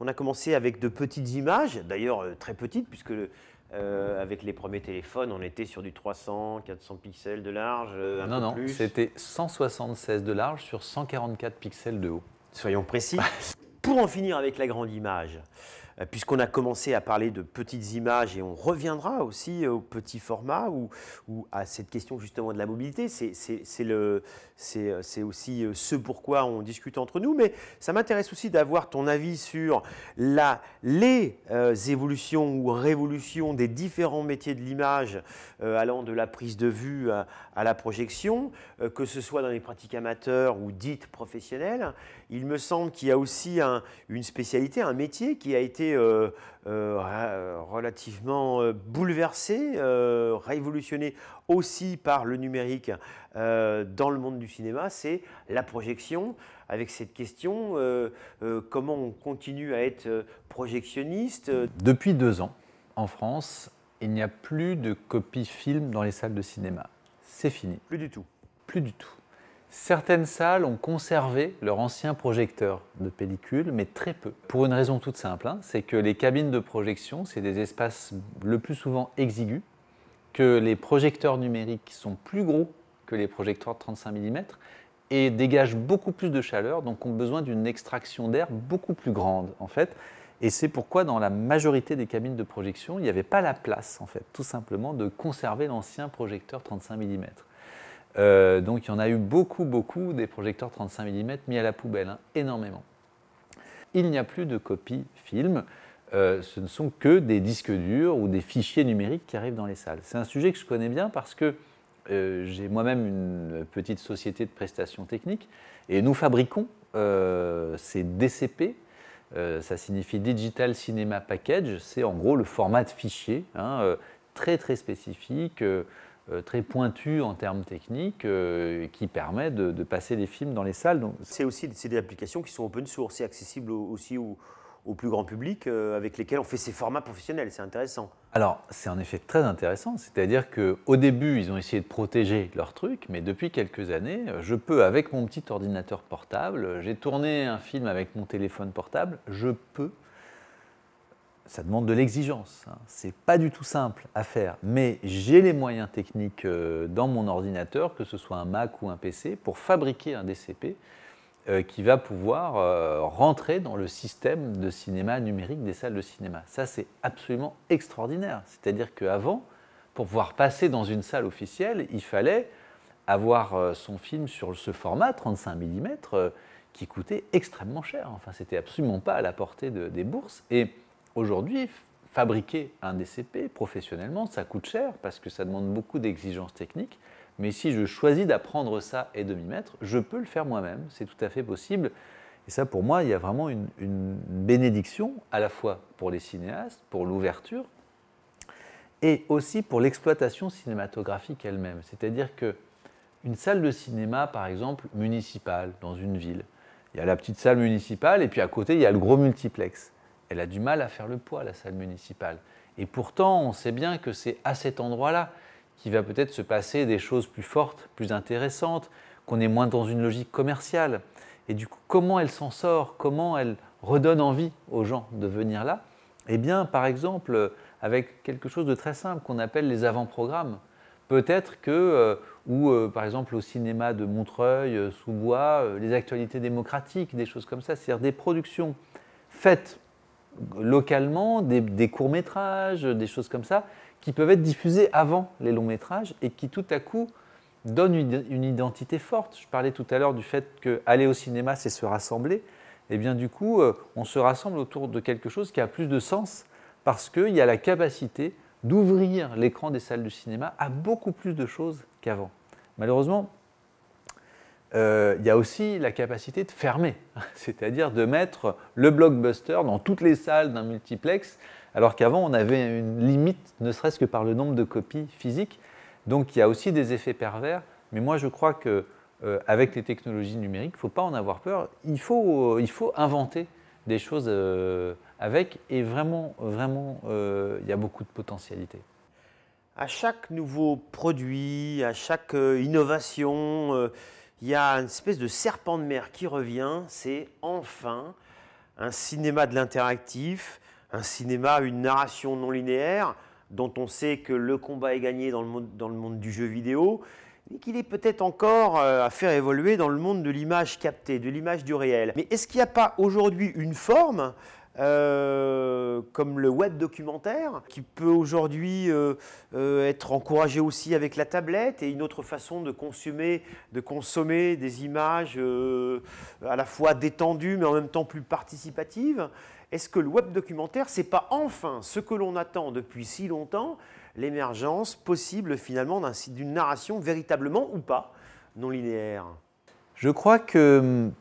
On a commencé avec de petites images, d'ailleurs euh, très petites, puisque euh, avec les premiers téléphones, on était sur du 300, 400 pixels de large. Euh, non, non, c'était 176 de large sur 144 pixels de haut. Soyons précis. Pour en finir avec la grande image, euh, puisqu'on a commencé à parler de petites images et on reviendra aussi euh, au petit format ou, ou à cette question justement de la mobilité. C'est euh, aussi ce pourquoi on discute entre nous, mais ça m'intéresse aussi d'avoir ton avis sur la, les évolutions ou révolutions des différents métiers de l'image, allant de la prise de vue à, la projection, que ce soit dans les pratiques amateurs ou dites professionnelles. Il me semble qu'il y a aussi un, une spécialité, un métier qui a été euh, euh, relativement euh, bouleversé, révolutionné aussi par le numérique dans le monde du cinéma, c'est la projection avec cette question, comment on continue à être projectionniste Depuis deux ans, en France, il n'y a plus de copie film dans les salles de cinéma. C'est fini. Plus du tout. Plus du tout. Certaines salles ont conservé leur ancien projecteur de pellicule, mais très peu. Pour une raison toute simple, hein, c'est que les cabines de projection, c'est des espaces le plus souvent exigus, que les projecteurs numériques sont plus gros que les projecteurs de 35 mm et dégagent beaucoup plus de chaleur, donc ont besoin d'une extraction d'air beaucoup plus grande en fait. Et c'est pourquoi dans la majorité des cabines de projection, il n'y avait pas la place en fait, tout simplement, de conserver l'ancien projecteur 35 mm. Euh, donc il y en a eu beaucoup, beaucoup des projecteurs 35 mm mis à la poubelle, hein, énormément. Il n'y a plus de copies film, euh, ce ne sont que des disques durs ou des fichiers numériques qui arrivent dans les salles. C'est un sujet que je connais bien parce que euh, j'ai moi-même une petite société de prestations techniques et nous fabriquons ces DCP, ça signifie Digital Cinema Package, c'est en gros le format de fichier, hein, très très spécifique, euh, très pointu en termes techniques euh, qui permet de, passer des films dans les salles. C'est aussi des applications qui sont open source et accessibles aussi au, plus grand public euh, avec lesquelles on fait ces formats professionnels. C'est intéressant. Alors, c'est en effet très intéressant. C'est-à-dire qu'au début, ils ont essayé de protéger leur truc, mais depuis quelques années, je peux, avec mon petit ordinateur portable, j'ai tourné un film avec mon téléphone portable, je peux ça demande de l'exigence. ce hein. C'est pas du tout simple à faire, mais j'ai les moyens techniques euh, dans mon ordinateur, que ce soit un Mac ou un PC, pour fabriquer un DCP euh, qui va pouvoir euh, rentrer dans le système de cinéma numérique des salles de cinéma. Ça, c'est absolument extraordinaire. C'est-à-dire qu'avant, pour pouvoir passer dans une salle officielle, il fallait avoir son film sur ce format, 35 mm, qui coûtait extrêmement cher. Enfin, c'était absolument pas à la portée des bourses. Et Aujourd'hui, fabriquer un DCP professionnellement, ça coûte cher parce que ça demande beaucoup d'exigences techniques. Mais si je choisis d'apprendre ça et de m'y mettre, je peux le faire moi-même, c'est tout à fait possible. Et ça, pour moi, il y a vraiment une, bénédiction à la fois pour les cinéastes, pour l'ouverture, et aussi pour l'exploitation cinématographique elle-même. C'est-à-dire que une salle de cinéma, par exemple, municipale, dans une ville, il y a la petite salle municipale, et puis à côté, il y a le gros multiplex elle a du mal à faire le poids, la salle municipale. Et pourtant, on sait bien que c'est à cet endroit-là qu'il va peut-être se passer des choses plus fortes, plus intéressantes, qu'on est moins dans une logique commerciale. Et du coup, comment elle s'en sort Comment elle redonne envie aux gens de venir là Eh bien, par exemple, avec quelque chose de très simple qu'on appelle les avant-programmes. Peut-être que, euh, ou euh, par exemple au cinéma de Montreuil, euh, Sous-Bois, les actualités démocratiques, des choses comme ça, c'est-à-dire des productions faites localement des, courts-métrages, des choses comme ça, qui peuvent être diffusés avant les longs-métrages et qui tout à coup donnent une, identité forte. Je parlais tout à l'heure du fait qu'aller au cinéma, c'est se rassembler. Et eh bien du coup, euh, on se rassemble autour de quelque chose qui a plus de sens parce qu'il y a la capacité d'ouvrir l'écran des salles de cinéma à beaucoup plus de choses qu'avant. Malheureusement, euh, il y a aussi la capacité de fermer, c'est-à-dire de mettre le blockbuster dans toutes les salles d'un multiplex, alors qu'avant on avait une limite, ne serait-ce que par le nombre de copies physiques. Donc il y a aussi des effets pervers, mais moi je crois que euh, avec les technologies numériques, il ne faut pas en avoir peur, il faut, euh, il faut inventer des choses avec, et vraiment, vraiment, il y a beaucoup de potentialités. À chaque nouveau produit, à chaque innovation, il y a une espèce de serpent de mer qui revient, c'est enfin un cinéma de l'interactif, un cinéma, une narration non linéaire, dont on sait que le combat est gagné dans le monde, du jeu vidéo, mais qu'il est peut-être encore euh, à faire évoluer dans le monde de l'image captée, de l'image du réel. Mais est-ce qu'il n'y a pas aujourd'hui une forme euh, comme le web documentaire, qui peut aujourd'hui euh, euh, être encouragé aussi avec la tablette et une autre façon de consommer, de consommer des images à la fois détendues mais en même temps plus participatives. Est-ce que le web documentaire, c'est pas enfin ce que l'on attend depuis si longtemps, l'émergence possible finalement d'une narration véritablement ou pas non linéaire Je crois que hum,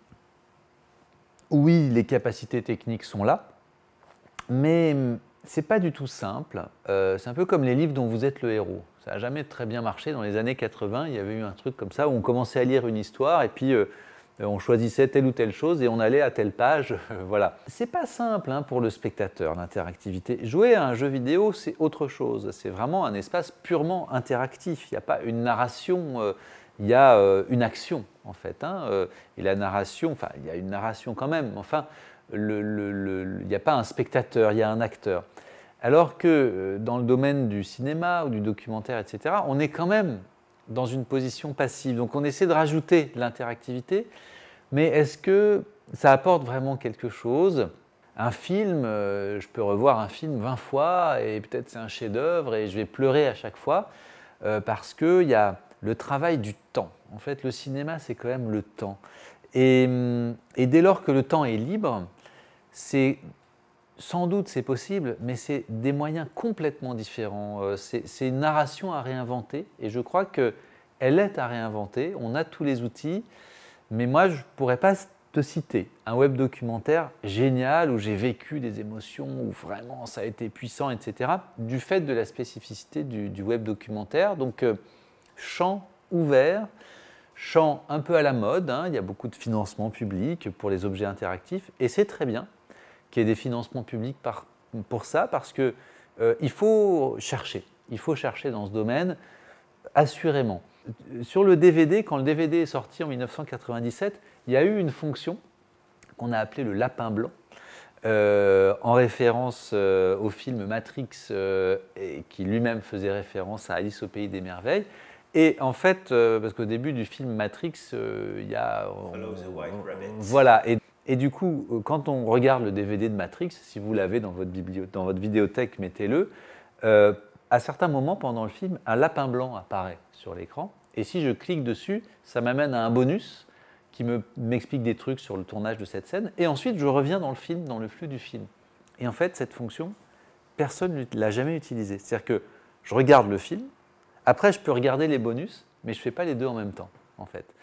oui, les capacités techniques sont là, mais hum, c'est pas du tout simple. Euh, c'est un peu comme les livres dont vous êtes le héros. Ça n'a jamais très bien marché. Dans les années 80, il y avait eu un truc comme ça où on commençait à lire une histoire et puis euh, euh, on choisissait telle ou telle chose et on allait à telle page. voilà. C'est pas simple hein, pour le spectateur l'interactivité. Jouer à un jeu vidéo, c'est autre chose. C'est vraiment un espace purement interactif. Il n'y a pas une narration il y a euh, une action en fait. Hein, euh, et la narration, enfin il y a une narration quand même, enfin il n'y a pas un spectateur, il y a un acteur. Alors que euh, dans le domaine du cinéma ou du documentaire, etc., on est quand même dans une position passive. Donc on essaie de rajouter de l'interactivité, mais est-ce que ça apporte vraiment quelque chose un film, je peux revoir un film 20 fois et peut-être c'est un chef-d'œuvre et je vais pleurer à chaque fois parce qu'il y a, le travail du temps. En fait, le cinéma, c'est quand même le temps. Et, dès lors que le temps est libre, c'est sans doute c'est possible, mais c'est des moyens complètement différents. Euh, c'est une narration à réinventer, et je crois que elle est à réinventer. On a tous les outils, mais moi je pourrais pas te citer un web documentaire génial où j'ai vécu des émotions, où vraiment ça a été puissant, etc. Du fait de la spécificité du, du web documentaire, donc euh, champ ouvert, champ un peu à la mode. Hein. Il y a beaucoup de financements publics pour les objets interactifs et c'est très bien qu'il y ait des financements publics pour ça parce que euh, il faut chercher. Il faut chercher dans ce domaine, assurément. Sur le DVD, quand le DVD est sorti en 1997, il y a eu une fonction qu'on a appelée le lapin blanc. Euh, en référence euh, au film Matrix, qui lui-même faisait référence à Alice au pays des merveilles. Et en fait, euh, parce qu'au début du film Matrix, euh, il y a. White voilà. Et, du coup, euh, quand on regarde le DVD de Matrix, si vous l'avez dans, votre dans votre vidéothèque, mettez-le. à certains moments pendant le film, un lapin blanc apparaît sur l'écran. Et si je clique dessus, ça m'amène à un bonus qui m'explique des trucs sur le tournage de cette scène. Et ensuite, je reviens dans le film, dans le flux du film. Et en fait, cette fonction, personne ne l'a jamais utilisée. C'est-à-dire que je regarde le film, après, je peux regarder les bonus, mais je ne fais pas les deux en même temps, en fait.